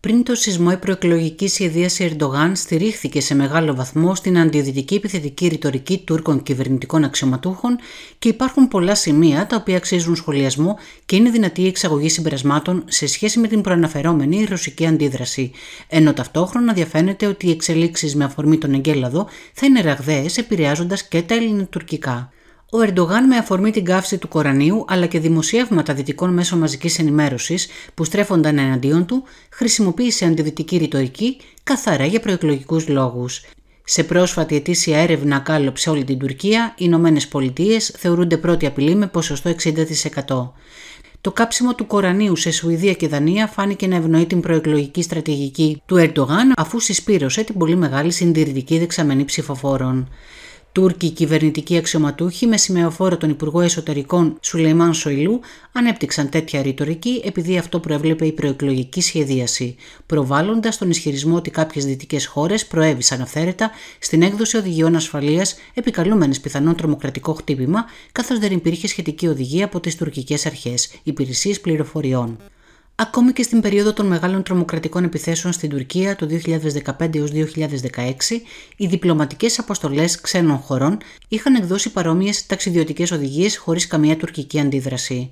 Πριν το σεισμό, η προεκλογική σχεδίαση Ερντογάν στηρίχθηκε σε μεγάλο βαθμό στην αντιδυτική επιθετική ρητορική Τούρκων κυβερνητικών αξιωματούχων και υπάρχουν πολλά σημεία τα οποία αξίζουν σχολιασμό και είναι δυνατή η εξαγωγή συμπερασμάτων σε σχέση με την προαναφερόμενη ρωσική αντίδραση. Ενώ ταυτόχρονα διαφαίνεται ότι οι εξελίξεις με αφορμή τον Εγκέλαδο θα είναι ραγδαίες, επηρεάζοντας και τα ελληνοτουρκικά. Ο Ερντογάν, με αφορμή την καύση του Κορανίου αλλά και δημοσιεύματα δυτικών μέσων μαζικής ενημέρωσης που στρέφονταν εναντίον του, χρησιμοποίησε αντιδυτική ρητορική καθαρά για προεκλογικούς λόγους. Σε πρόσφατη ετήσια έρευνα κάλυψε όλη την Τουρκία, οι Ηνωμένες Πολιτείες θεωρούνται πρώτη απειλή με ποσοστό 60%. Το κάψιμο του Κορανίου σε Σουηδία και Δανία φάνηκε να ευνοεί την προεκλογική στρατηγική του Ερντογάν, αφού συσπήρωσε την πολύ μεγάλη συντηρητική δεξαμενή ψηφοφόρων. Τούρκοι κυβερνητικοί αξιωματούχοι με σημεοφόρο τον Υπουργό Εσωτερικών Σουλεϊμάν Σοηλού ανέπτυξαν τέτοια ρητορική επειδή αυτό προέβλεπε η προεκλογική σχεδίαση, προβάλλοντας τον ισχυρισμό ότι κάποιες δυτικές χώρες προέβησαν αυθαίρετα στην έκδοση οδηγιών ασφαλείας επικαλούμενης πιθανόν τρομοκρατικό χτύπημα, καθώς δεν υπήρχε σχετική οδηγία από τις τουρκικές αρχές υπηρεσίες πληροφοριών ακόμη και στην περίοδο των μεγάλων τρομοκρατικών επιθέσεων στην Τουρκία το 2015 έως 2016, οι διπλωματικές αποστολές ξένων χωρών είχαν εκδώσει παρόμοιες ταξιδιωτικές οδηγίες χωρίς καμία τουρκική αντίδραση.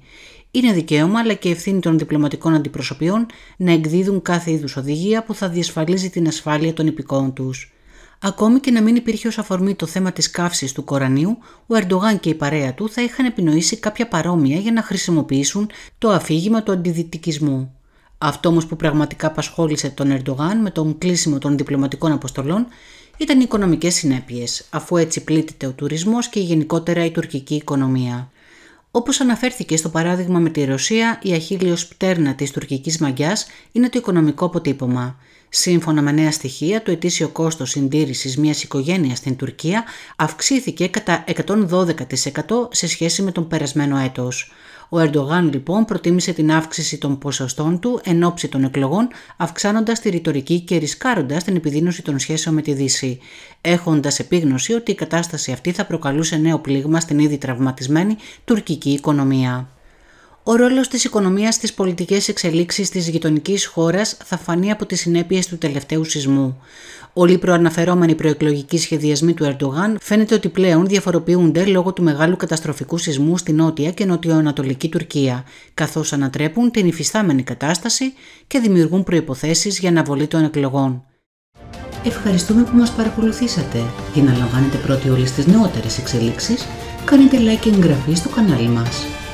Είναι δικαίωμα αλλά και ευθύνη των διπλωματικών αντιπροσωπείων να εκδίδουν κάθε είδους οδηγία που θα διασφαλίζει την ασφάλεια των υπηκόων τους. Ακόμη και να μην υπήρχε ως αφορμή το θέμα της καύσης του Κορανίου, ο Ερντογάν και η παρέα του θα είχαν επινοήσει κάποια παρόμοια για να χρησιμοποιήσουν το αφήγημα του αντιδυτικισμού. Αυτό όμως που πραγματικά απασχόλησε τον Ερντογάν με τον κλείσιμο των διπλωματικών αποστολών ήταν οι οικονομικές συνέπειες, αφού έτσι πλήττεται ο τουρισμός και γενικότερα η τουρκική οικονομία. Όπως αναφέρθηκε στο παράδειγμα με τη Ρωσία, η αχύλιος πτέρνα της τουρκικής μαγιάς είναι το οικονομικό αποτύπωμα. Σύμφωνα με νέα στοιχεία, το ετήσιο κόστος συντήρησης μιας οικογένειας στην Τουρκία αυξήθηκε κατά 112% σε σχέση με τον περασμένο έτος. Ο Ερντογάν λοιπόν προτίμησε την αύξηση των ποσοστών του εν ώψη των εκλογών, αυξάνοντας τη ρητορική και ρισκάροντας την επιδείνωση των σχέσεων με τη Δύση. Έχοντας επίγνωση ότι η κατάσταση αυτή θα προκαλούσε νέο πλήγμα στην ήδη τραυματισμένη τουρκική οικονομία ο ρόλος της οικονομίας στις πολιτικές εξελίξεις της γειτονικής χώρας θα φανεί από τις συνέπειες του τελευταίου σεισμού. Όλοι οι προαναφερόμενοι προεκλογικοί σχεδιασμοί του Ερντογάν φαίνεται ότι πλέον διαφοροποιούνται λόγω του μεγάλου καταστροφικού σεισμού στη νότια και νοτιοανατολική Τουρκία, καθώς ανατρέπουν την υφιστάμενη κατάσταση και δημιουργούν προποθέσει για αναβολή των εκλογών. Ευχαριστούμε που μας παρακολουθήσατε. Για να λαμβάνετε πρώτοι όλες τις νεότερες εξελίξεις, κάνετε like και εγγραφή στο κανάλι μας.